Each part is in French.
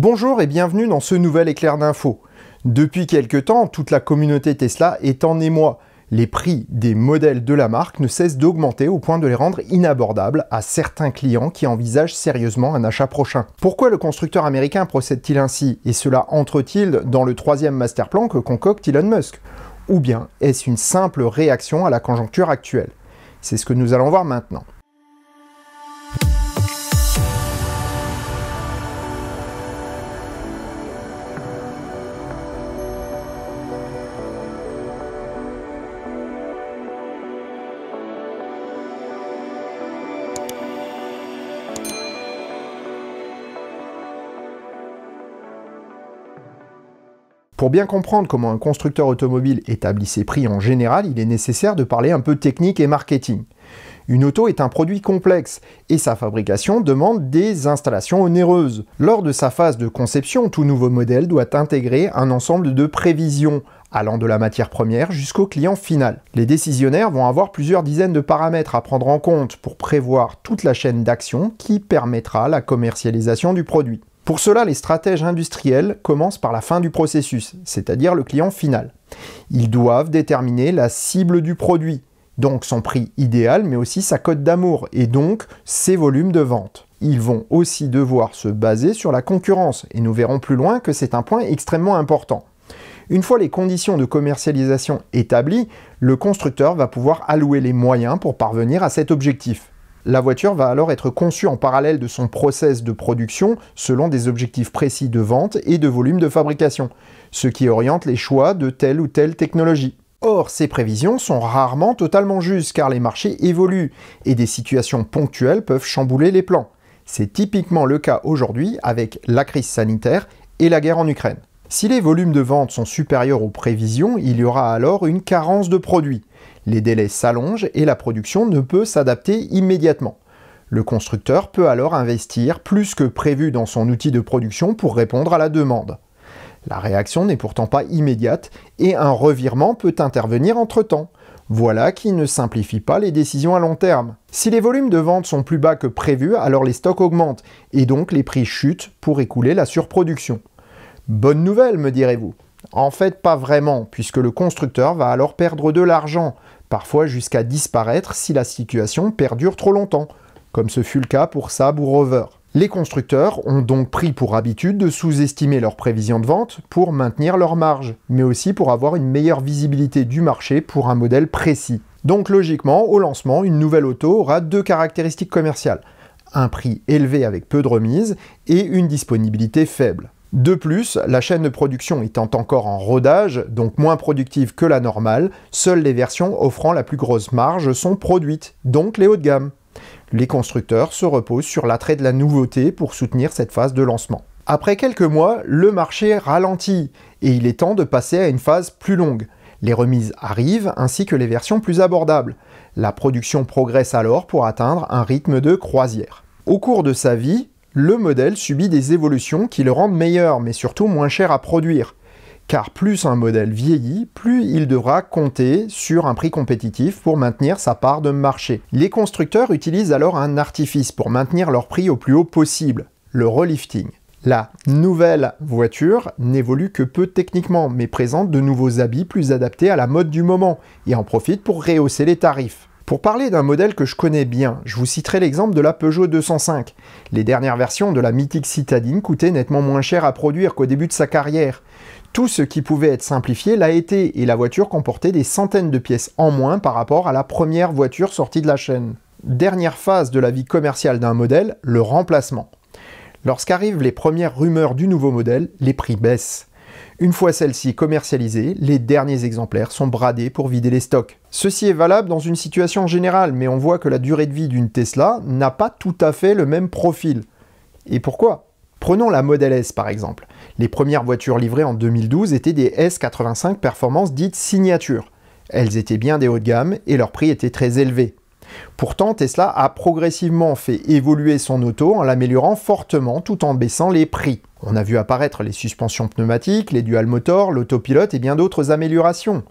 Bonjour et bienvenue dans ce nouvel éclair d'info. Depuis quelque temps, toute la communauté Tesla est en émoi. Les prix des modèles de la marque ne cessent d'augmenter au point de les rendre inabordables à certains clients qui envisagent sérieusement un achat prochain. Pourquoi le constructeur américain procède-t-il ainsi et cela entre-t-il dans le troisième master plan que concocte Elon Musk Ou bien est-ce une simple réaction à la conjoncture actuelle C'est ce que nous allons voir maintenant. Pour bien comprendre comment un constructeur automobile établit ses prix en général, il est nécessaire de parler un peu technique et marketing. Une auto est un produit complexe et sa fabrication demande des installations onéreuses. Lors de sa phase de conception, tout nouveau modèle doit intégrer un ensemble de prévisions allant de la matière première jusqu'au client final. Les décisionnaires vont avoir plusieurs dizaines de paramètres à prendre en compte pour prévoir toute la chaîne d'action qui permettra la commercialisation du produit. Pour cela, les stratèges industriels commencent par la fin du processus, c'est-à-dire le client final. Ils doivent déterminer la cible du produit, donc son prix idéal, mais aussi sa cote d'amour, et donc ses volumes de vente. Ils vont aussi devoir se baser sur la concurrence, et nous verrons plus loin que c'est un point extrêmement important. Une fois les conditions de commercialisation établies, le constructeur va pouvoir allouer les moyens pour parvenir à cet objectif. La voiture va alors être conçue en parallèle de son process de production selon des objectifs précis de vente et de volume de fabrication, ce qui oriente les choix de telle ou telle technologie. Or, ces prévisions sont rarement totalement justes car les marchés évoluent et des situations ponctuelles peuvent chambouler les plans. C'est typiquement le cas aujourd'hui avec la crise sanitaire et la guerre en Ukraine. Si les volumes de vente sont supérieurs aux prévisions, il y aura alors une carence de produits. Les délais s'allongent et la production ne peut s'adapter immédiatement. Le constructeur peut alors investir plus que prévu dans son outil de production pour répondre à la demande. La réaction n'est pourtant pas immédiate et un revirement peut intervenir entre-temps. Voilà qui ne simplifie pas les décisions à long terme. Si les volumes de vente sont plus bas que prévu, alors les stocks augmentent et donc les prix chutent pour écouler la surproduction. Bonne nouvelle, me direz-vous. En fait, pas vraiment, puisque le constructeur va alors perdre de l'argent, parfois jusqu'à disparaître si la situation perdure trop longtemps, comme ce fut le cas pour Saab ou Rover. Les constructeurs ont donc pris pour habitude de sous-estimer leurs prévisions de vente pour maintenir leur marge, mais aussi pour avoir une meilleure visibilité du marché pour un modèle précis. Donc logiquement, au lancement, une nouvelle auto aura deux caractéristiques commerciales. Un prix élevé avec peu de remise et une disponibilité faible. De plus, la chaîne de production étant encore en rodage, donc moins productive que la normale, seules les versions offrant la plus grosse marge sont produites, donc les hauts de gamme. Les constructeurs se reposent sur l'attrait de la nouveauté pour soutenir cette phase de lancement. Après quelques mois, le marché ralentit et il est temps de passer à une phase plus longue. Les remises arrivent ainsi que les versions plus abordables. La production progresse alors pour atteindre un rythme de croisière. Au cours de sa vie, le modèle subit des évolutions qui le rendent meilleur, mais surtout moins cher à produire. Car plus un modèle vieillit, plus il devra compter sur un prix compétitif pour maintenir sa part de marché. Les constructeurs utilisent alors un artifice pour maintenir leur prix au plus haut possible, le relifting. La nouvelle voiture n'évolue que peu techniquement, mais présente de nouveaux habits plus adaptés à la mode du moment, et en profite pour rehausser les tarifs. Pour parler d'un modèle que je connais bien, je vous citerai l'exemple de la Peugeot 205. Les dernières versions de la mythique citadine coûtaient nettement moins cher à produire qu'au début de sa carrière. Tout ce qui pouvait être simplifié l'a été, et la voiture comportait des centaines de pièces en moins par rapport à la première voiture sortie de la chaîne. Dernière phase de la vie commerciale d'un modèle, le remplacement. Lorsqu'arrivent les premières rumeurs du nouveau modèle, les prix baissent. Une fois celle-ci commercialisée, les derniers exemplaires sont bradés pour vider les stocks. Ceci est valable dans une situation générale, mais on voit que la durée de vie d'une Tesla n'a pas tout à fait le même profil. Et pourquoi Prenons la Model S par exemple. Les premières voitures livrées en 2012 étaient des S85 Performance dites signature. Elles étaient bien des hauts de gamme et leur prix était très élevé. Pourtant, Tesla a progressivement fait évoluer son auto en l'améliorant fortement tout en baissant les prix. On a vu apparaître les suspensions pneumatiques, les dual motors, l'autopilote et bien d'autres améliorations.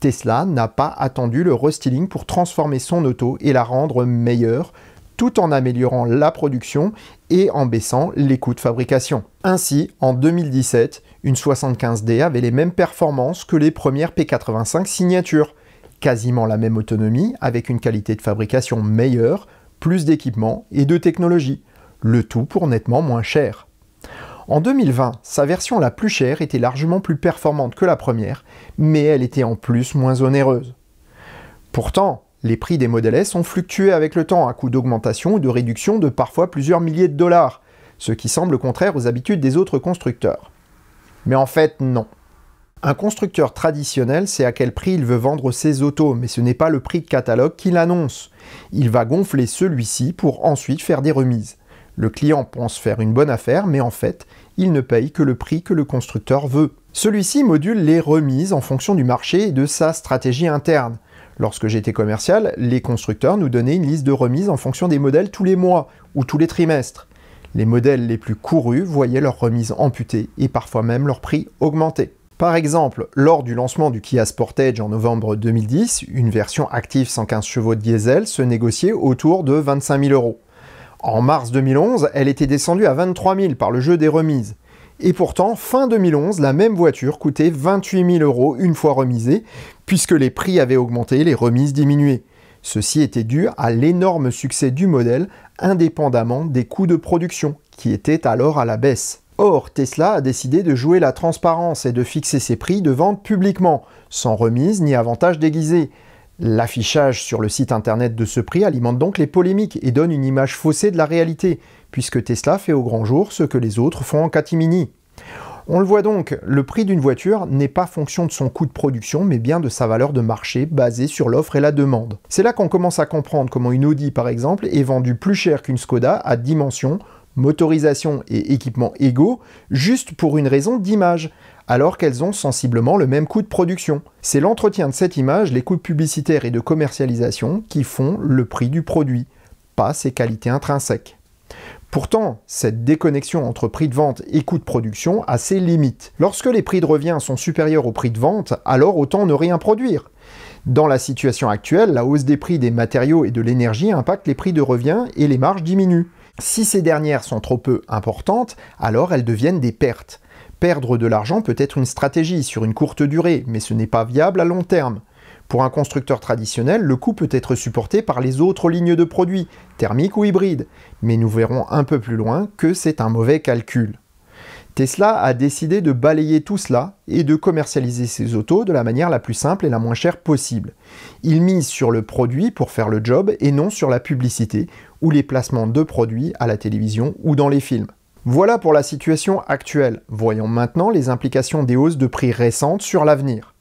Tesla n'a pas attendu le restyling pour transformer son auto et la rendre meilleure, tout en améliorant la production et en baissant les coûts de fabrication. Ainsi, en 2017, une 75D avait les mêmes performances que les premières P85 signatures, quasiment la même autonomie, avec une qualité de fabrication meilleure, plus d'équipements et de technologies, le tout pour nettement moins cher. En 2020, sa version la plus chère était largement plus performante que la première, mais elle était en plus moins onéreuse. Pourtant, les prix des modèles S ont fluctué avec le temps à coût d'augmentation ou de réduction de parfois plusieurs milliers de dollars, ce qui semble contraire aux habitudes des autres constructeurs. Mais en fait, non. Un constructeur traditionnel sait à quel prix il veut vendre ses autos, mais ce n'est pas le prix de catalogue qu'il annonce. Il va gonfler celui-ci pour ensuite faire des remises. Le client pense faire une bonne affaire, mais en fait, il ne paye que le prix que le constructeur veut. Celui-ci module les remises en fonction du marché et de sa stratégie interne. Lorsque j'étais commercial, les constructeurs nous donnaient une liste de remises en fonction des modèles tous les mois ou tous les trimestres. Les modèles les plus courus voyaient leurs remises amputées et parfois même leur prix augmenter. Par exemple, lors du lancement du Kia Sportage en novembre 2010, une version active 115 chevaux de diesel se négociait autour de 25 000 euros. En mars 2011, elle était descendue à 23 000 par le jeu des remises. Et pourtant, fin 2011, la même voiture coûtait 28 000 euros une fois remisée, puisque les prix avaient augmenté, les remises diminuées. Ceci était dû à l'énorme succès du modèle, indépendamment des coûts de production, qui étaient alors à la baisse. Or, Tesla a décidé de jouer la transparence et de fixer ses prix de vente publiquement, sans remise ni avantage déguisé. L'affichage sur le site internet de ce prix alimente donc les polémiques et donne une image faussée de la réalité, puisque Tesla fait au grand jour ce que les autres font en catimini. On le voit donc, le prix d'une voiture n'est pas fonction de son coût de production, mais bien de sa valeur de marché basée sur l'offre et la demande. C'est là qu'on commence à comprendre comment une Audi, par exemple, est vendue plus cher qu'une Skoda à dimension, motorisation et équipement égaux, juste pour une raison d'image, alors qu'elles ont sensiblement le même coût de production. C'est l'entretien de cette image, les coûts publicitaires et de commercialisation qui font le prix du produit, pas ses qualités intrinsèques. Pourtant, cette déconnexion entre prix de vente et coût de production a ses limites. Lorsque les prix de revient sont supérieurs au prix de vente, alors autant ne rien produire. Dans la situation actuelle, la hausse des prix des matériaux et de l'énergie impacte les prix de revient et les marges diminuent. Si ces dernières sont trop peu importantes, alors elles deviennent des pertes. Perdre de l'argent peut être une stratégie sur une courte durée, mais ce n'est pas viable à long terme. Pour un constructeur traditionnel, le coût peut être supporté par les autres lignes de produits, thermiques ou hybrides, mais nous verrons un peu plus loin que c'est un mauvais calcul. Tesla a décidé de balayer tout cela et de commercialiser ses autos de la manière la plus simple et la moins chère possible. Il mise sur le produit pour faire le job et non sur la publicité ou les placements de produits à la télévision ou dans les films. Voilà pour la situation actuelle. Voyons maintenant les implications des hausses de prix récentes sur l'avenir.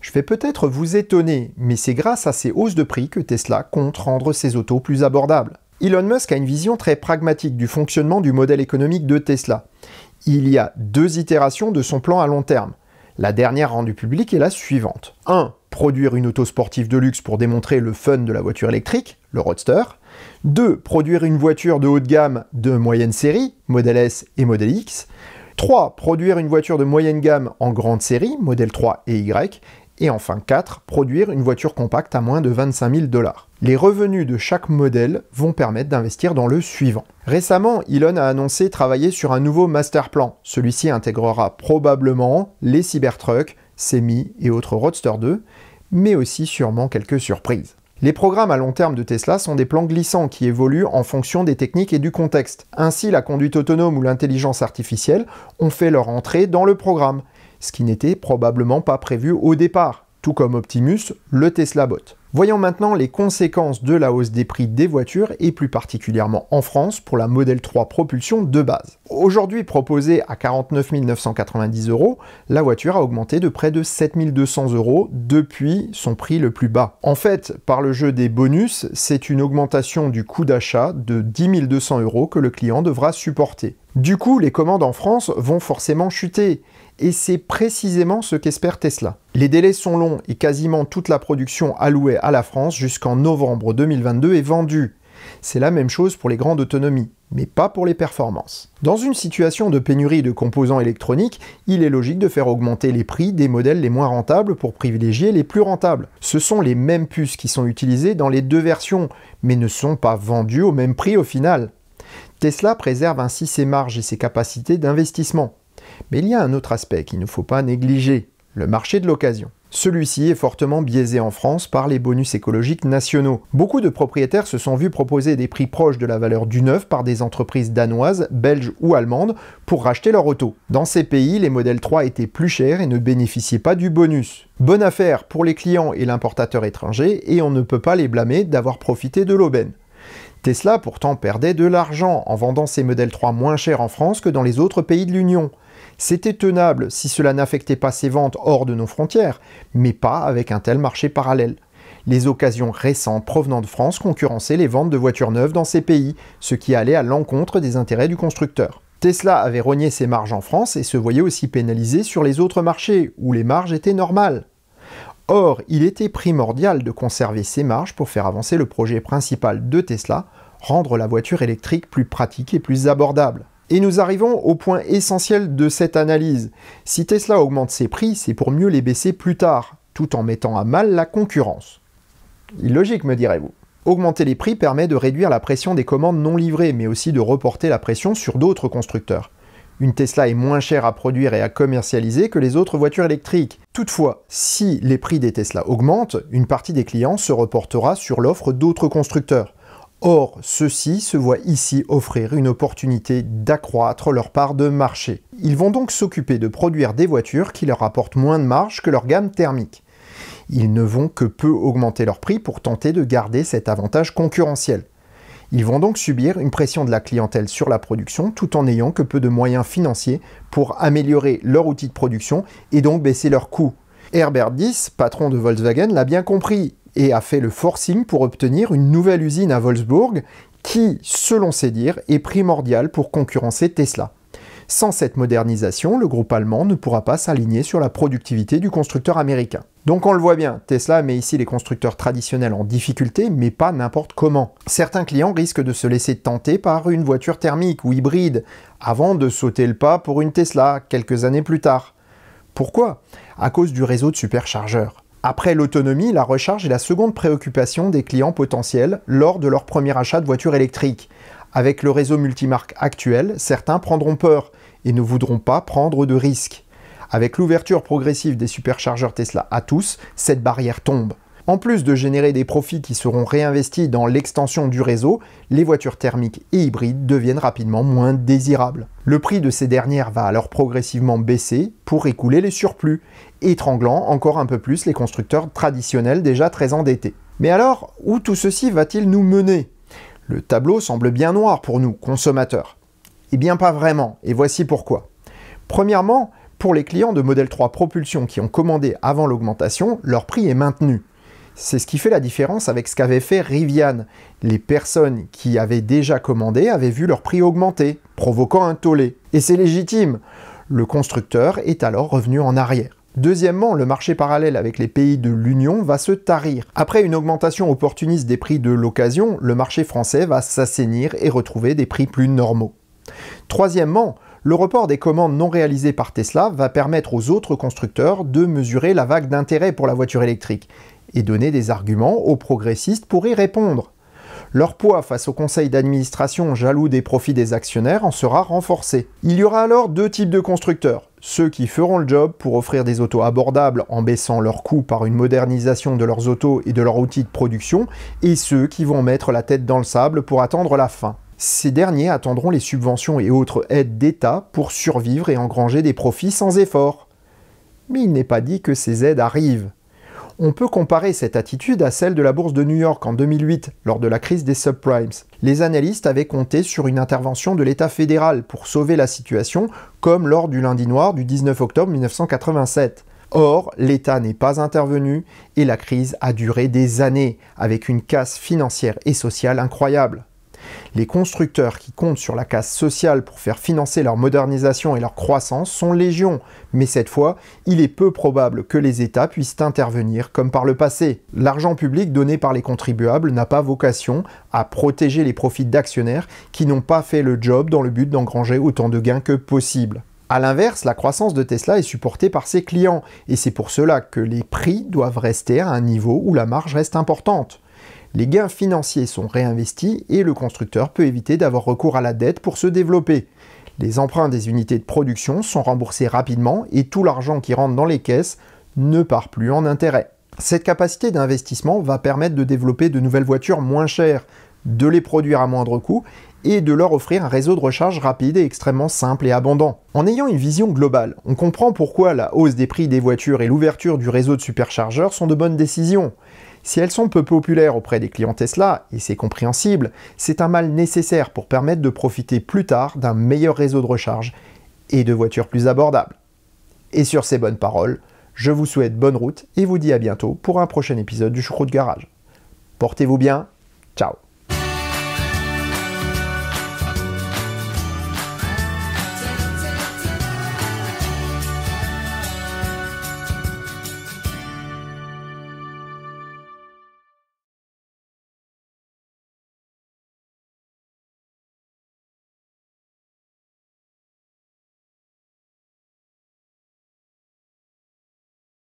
Je vais peut-être vous étonner, mais c'est grâce à ces hausses de prix que Tesla compte rendre ses autos plus abordables. Elon Musk a une vision très pragmatique du fonctionnement du modèle économique de Tesla il y a deux itérations de son plan à long terme. La dernière rendue publique est la suivante. 1. Produire une auto sportive de luxe pour démontrer le fun de la voiture électrique, le Roadster. 2. Produire une voiture de haut de gamme de moyenne série, modèle S et modèle X. 3. Produire une voiture de moyenne gamme en grande série, modèle 3 et Y. Et enfin 4, produire une voiture compacte à moins de 25 000 dollars. Les revenus de chaque modèle vont permettre d'investir dans le suivant. Récemment, Elon a annoncé travailler sur un nouveau master plan. Celui-ci intégrera probablement les Cybertruck, Semi et autres Roadster 2, mais aussi sûrement quelques surprises. Les programmes à long terme de Tesla sont des plans glissants qui évoluent en fonction des techniques et du contexte. Ainsi, la conduite autonome ou l'intelligence artificielle ont fait leur entrée dans le programme ce qui n'était probablement pas prévu au départ, tout comme Optimus, le Tesla Bot. Voyons maintenant les conséquences de la hausse des prix des voitures et plus particulièrement en France pour la Model 3 propulsion de base. Aujourd'hui proposée à 49 990 euros, la voiture a augmenté de près de 200 euros depuis son prix le plus bas. En fait, par le jeu des bonus, c'est une augmentation du coût d'achat de 10 200 euros que le client devra supporter. Du coup, les commandes en France vont forcément chuter. Et c'est précisément ce qu'espère Tesla. Les délais sont longs et quasiment toute la production allouée à la France jusqu'en novembre 2022 est vendue. C'est la même chose pour les grandes autonomies, mais pas pour les performances. Dans une situation de pénurie de composants électroniques, il est logique de faire augmenter les prix des modèles les moins rentables pour privilégier les plus rentables. Ce sont les mêmes puces qui sont utilisées dans les deux versions, mais ne sont pas vendues au même prix au final. Tesla préserve ainsi ses marges et ses capacités d'investissement. Mais il y a un autre aspect qu'il ne faut pas négliger, le marché de l'occasion. Celui-ci est fortement biaisé en France par les bonus écologiques nationaux. Beaucoup de propriétaires se sont vus proposer des prix proches de la valeur du neuf par des entreprises danoises, belges ou allemandes pour racheter leur auto. Dans ces pays, les modèles 3 étaient plus chers et ne bénéficiaient pas du bonus. Bonne affaire pour les clients et l'importateur étranger et on ne peut pas les blâmer d'avoir profité de l'aubaine. Tesla pourtant perdait de l'argent en vendant ses modèles 3 moins chers en France que dans les autres pays de l'Union. C'était tenable si cela n'affectait pas ses ventes hors de nos frontières, mais pas avec un tel marché parallèle. Les occasions récentes provenant de France concurrençaient les ventes de voitures neuves dans ces pays, ce qui allait à l'encontre des intérêts du constructeur. Tesla avait rogné ses marges en France et se voyait aussi pénalisé sur les autres marchés, où les marges étaient normales. Or, il était primordial de conserver ces marges pour faire avancer le projet principal de Tesla, rendre la voiture électrique plus pratique et plus abordable. Et nous arrivons au point essentiel de cette analyse. Si Tesla augmente ses prix, c'est pour mieux les baisser plus tard, tout en mettant à mal la concurrence. Illogique, me direz-vous. Augmenter les prix permet de réduire la pression des commandes non livrées, mais aussi de reporter la pression sur d'autres constructeurs. Une Tesla est moins chère à produire et à commercialiser que les autres voitures électriques. Toutefois, si les prix des Tesla augmentent, une partie des clients se reportera sur l'offre d'autres constructeurs. Or, ceux-ci se voient ici offrir une opportunité d'accroître leur part de marché. Ils vont donc s'occuper de produire des voitures qui leur apportent moins de marge que leur gamme thermique. Ils ne vont que peu augmenter leur prix pour tenter de garder cet avantage concurrentiel. Ils vont donc subir une pression de la clientèle sur la production tout en n'ayant que peu de moyens financiers pour améliorer leur outil de production et donc baisser leurs coûts. Herbert Diss, patron de Volkswagen, l'a bien compris et a fait le forcing pour obtenir une nouvelle usine à Wolfsburg qui, selon ses dires, est primordiale pour concurrencer Tesla. Sans cette modernisation, le groupe allemand ne pourra pas s'aligner sur la productivité du constructeur américain. Donc on le voit bien, Tesla met ici les constructeurs traditionnels en difficulté, mais pas n'importe comment. Certains clients risquent de se laisser tenter par une voiture thermique ou hybride, avant de sauter le pas pour une Tesla quelques années plus tard. Pourquoi À cause du réseau de superchargeurs. Après l'autonomie, la recharge est la seconde préoccupation des clients potentiels lors de leur premier achat de voiture électrique. Avec le réseau multimarque actuel, certains prendront peur et ne voudront pas prendre de risques. Avec l'ouverture progressive des superchargeurs Tesla à tous, cette barrière tombe. En plus de générer des profits qui seront réinvestis dans l'extension du réseau, les voitures thermiques et hybrides deviennent rapidement moins désirables. Le prix de ces dernières va alors progressivement baisser pour écouler les surplus, étranglant encore un peu plus les constructeurs traditionnels déjà très endettés. Mais alors, où tout ceci va-t-il nous mener le tableau semble bien noir pour nous, consommateurs. Eh bien pas vraiment, et voici pourquoi. Premièrement, pour les clients de modèle 3 propulsion qui ont commandé avant l'augmentation, leur prix est maintenu. C'est ce qui fait la différence avec ce qu'avait fait Rivian. Les personnes qui avaient déjà commandé avaient vu leur prix augmenter, provoquant un tollé. Et c'est légitime. Le constructeur est alors revenu en arrière. Deuxièmement, le marché parallèle avec les pays de l'Union va se tarir. Après une augmentation opportuniste des prix de l'occasion, le marché français va s'assainir et retrouver des prix plus normaux. Troisièmement, le report des commandes non réalisées par Tesla va permettre aux autres constructeurs de mesurer la vague d'intérêt pour la voiture électrique et donner des arguments aux progressistes pour y répondre. Leur poids face au conseil d'administration jaloux des profits des actionnaires en sera renforcé. Il y aura alors deux types de constructeurs. Ceux qui feront le job pour offrir des autos abordables en baissant leurs coûts par une modernisation de leurs autos et de leurs outils de production, et ceux qui vont mettre la tête dans le sable pour attendre la fin. Ces derniers attendront les subventions et autres aides d'État pour survivre et engranger des profits sans effort. Mais il n'est pas dit que ces aides arrivent on peut comparer cette attitude à celle de la bourse de New York en 2008 lors de la crise des subprimes. Les analystes avaient compté sur une intervention de l'État fédéral pour sauver la situation, comme lors du lundi noir du 19 octobre 1987. Or, l'État n'est pas intervenu et la crise a duré des années, avec une casse financière et sociale incroyable. Les constructeurs qui comptent sur la casse sociale pour faire financer leur modernisation et leur croissance sont légions, mais cette fois, il est peu probable que les États puissent intervenir comme par le passé. L'argent public donné par les contribuables n'a pas vocation à protéger les profits d'actionnaires qui n'ont pas fait le job dans le but d'engranger autant de gains que possible. A l'inverse, la croissance de Tesla est supportée par ses clients, et c'est pour cela que les prix doivent rester à un niveau où la marge reste importante. Les gains financiers sont réinvestis et le constructeur peut éviter d'avoir recours à la dette pour se développer. Les emprunts des unités de production sont remboursés rapidement et tout l'argent qui rentre dans les caisses ne part plus en intérêt. Cette capacité d'investissement va permettre de développer de nouvelles voitures moins chères, de les produire à moindre coût et de leur offrir un réseau de recharge rapide et extrêmement simple et abondant. En ayant une vision globale, on comprend pourquoi la hausse des prix des voitures et l'ouverture du réseau de superchargeurs sont de bonnes décisions. Si elles sont peu populaires auprès des clients Tesla, et c'est compréhensible, c'est un mal nécessaire pour permettre de profiter plus tard d'un meilleur réseau de recharge et de voitures plus abordables. Et sur ces bonnes paroles, je vous souhaite bonne route et vous dis à bientôt pour un prochain épisode du de Garage. Portez-vous bien, ciao